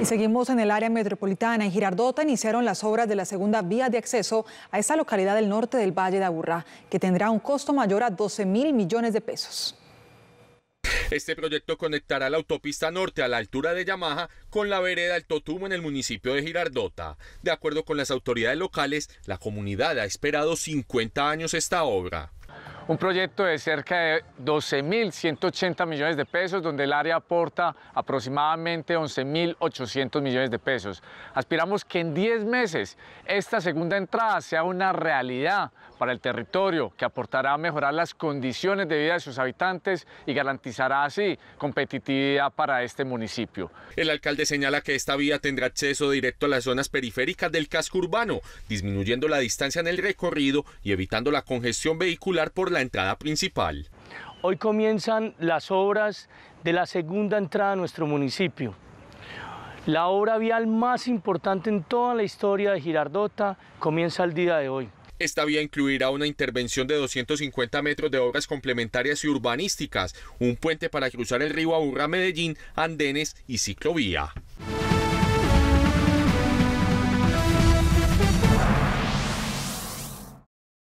Y seguimos en el área metropolitana. En Girardota iniciaron las obras de la segunda vía de acceso a esta localidad del norte del Valle de Aburrá, que tendrá un costo mayor a 12 mil millones de pesos. Este proyecto conectará la autopista norte a la altura de Yamaha con la vereda El Totumo en el municipio de Girardota. De acuerdo con las autoridades locales, la comunidad ha esperado 50 años esta obra un proyecto de cerca de 12.180 millones de pesos, donde el área aporta aproximadamente 11.800 millones de pesos. Aspiramos que en 10 meses esta segunda entrada sea una realidad para el territorio, que aportará a mejorar las condiciones de vida de sus habitantes y garantizará así competitividad para este municipio. El alcalde señala que esta vía tendrá acceso directo a las zonas periféricas del casco urbano, disminuyendo la distancia en el recorrido y evitando la congestión vehicular por la entrada principal. Hoy comienzan las obras de la segunda entrada a nuestro municipio. La obra vial más importante en toda la historia de Girardota comienza el día de hoy. Esta vía incluirá una intervención de 250 metros de obras complementarias y urbanísticas, un puente para cruzar el río aburra Medellín, andenes y ciclovía.